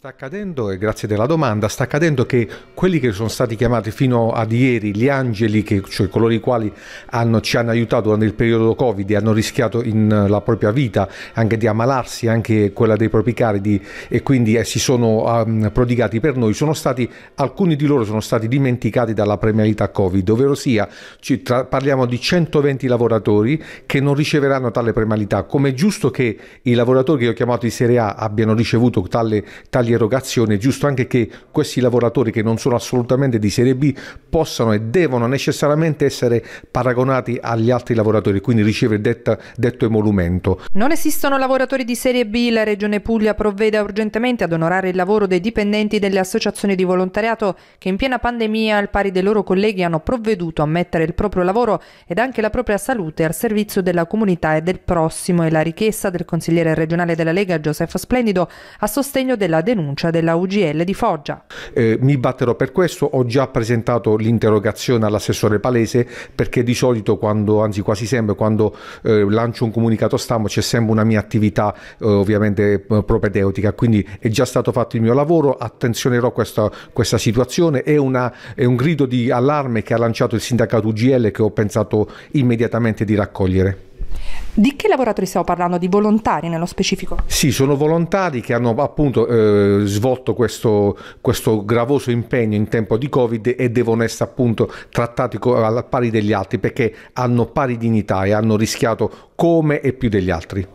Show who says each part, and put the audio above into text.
Speaker 1: Sta accadendo, e grazie della domanda, sta accadendo che quelli che sono stati chiamati fino ad ieri gli angeli, che, cioè coloro i quali hanno, ci hanno aiutato durante il periodo Covid e hanno rischiato in, eh, la propria vita anche di ammalarsi, anche quella dei propri cari, di, e quindi eh, si sono um, prodigati per noi, sono stati, alcuni di loro sono stati dimenticati dalla premialità Covid, ovvero sia ci, tra, parliamo di 120 lavoratori che non riceveranno tale premialità, come è giusto che i lavoratori che ho chiamato di Serie A abbiano ricevuto tale, tali di erogazione, è giusto anche che questi lavoratori che non sono assolutamente di serie B possano e devono necessariamente essere paragonati agli altri lavoratori, quindi ricevere detta, detto emolumento.
Speaker 2: Non esistono lavoratori di serie B, la Regione Puglia provvede urgentemente ad onorare il lavoro dei dipendenti delle associazioni di volontariato che in piena pandemia al pari dei loro colleghi hanno provveduto a mettere il proprio lavoro ed anche la propria salute al servizio della comunità e del prossimo e la richiesta del consigliere regionale della Lega Giuseppe Splendido a sostegno della denuncia denuncia della UGL di Foggia.
Speaker 1: Eh, mi batterò per questo, ho già presentato l'interrogazione all'assessore Palese perché di solito quando, anzi quasi sempre, quando eh, lancio un comunicato stampa c'è sempre una mia attività eh, ovviamente eh, propedeutica, quindi è già stato fatto il mio lavoro, attenzionerò questa, questa situazione, è, una, è un grido di allarme che ha lanciato il sindacato UGL che ho pensato immediatamente di raccogliere.
Speaker 2: Di che lavoratori stiamo parlando? Di volontari nello specifico?
Speaker 1: Sì, sono volontari che hanno appunto eh, svolto questo, questo, gravoso impegno in tempo di Covid e devono essere appunto trattati al pari degli altri perché hanno pari dignità e hanno rischiato come e più degli altri.